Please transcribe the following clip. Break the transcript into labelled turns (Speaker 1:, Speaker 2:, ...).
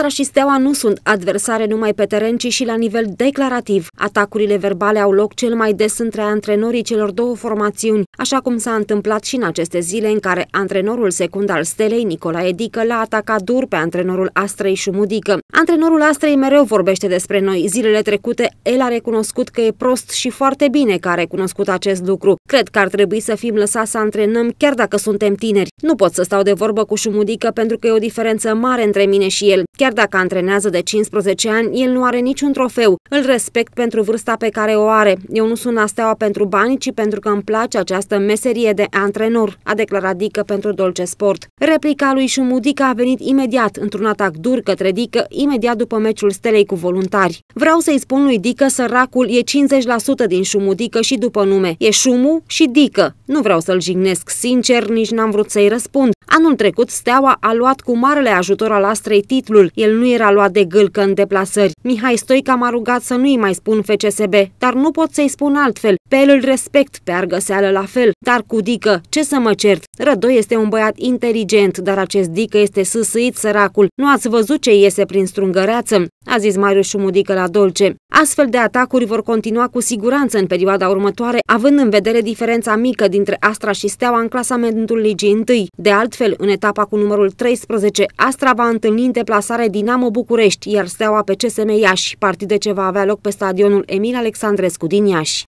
Speaker 1: Astra și Steaua nu sunt adversare numai pe teren, ci și la nivel declarativ. Atacurile verbale au loc cel mai des între antrenorii celor două formațiuni, așa cum s-a întâmplat și în aceste zile în care antrenorul secund al Stelei, Nicolae Dică, l-a atacat dur pe antrenorul Astrei Mudică. Antrenorul Astrei mereu vorbește despre noi. Zilele trecute, el a recunoscut că e prost și foarte bine că a recunoscut acest lucru. Cred că ar trebui să fim lăsați să antrenăm chiar dacă suntem tineri. Nu pot să stau de vorbă cu Șumudică pentru că e o diferență mare între mine și el. Chiar Chiar dacă antrenează de 15 ani, el nu are niciun trofeu. Îl respect pentru vârsta pe care o are. Eu nu sunt asteaua pentru bani, ci pentru că îmi place această meserie de antrenor, a declarat Dică pentru Dolce Sport. Replica lui Șumudica a venit imediat, într-un atac dur către Dică, imediat după meciul Stelei cu voluntari. Vreau să-i spun lui Dică, săracul e 50% din Șumudică și după nume. E Șumu și Dică. Nu vreau să-l jignesc sincer, nici n-am vrut să-i răspund. Anul trecut, Steaua a luat cu marele ajutor al Astrei titlul. El nu era luat de gâlcă în deplasări. Mihai Stoica m-a rugat să nu-i mai spun FCSB, dar nu pot să-i spun altfel. Pe el îl respect, pe argăseală la fel. Dar cu Dică, ce să mă cert? Rădoi este un băiat inteligent, dar acest Dică este sâsâit săracul. Nu ați văzut ce iese prin strungăreață? a zis Marius Șumudică la Dolce. Astfel de atacuri vor continua cu siguranță în perioada următoare, având în vedere diferența mică dintre Astra și Steaua în clasamentul Ligii 1. De altfel, în etapa cu numărul 13, Astra va întâlni în deplasare Dinamo București, iar Steaua pe CSM Iași. Partide ce va avea loc pe stadionul Emil Alexandrescu din Iași.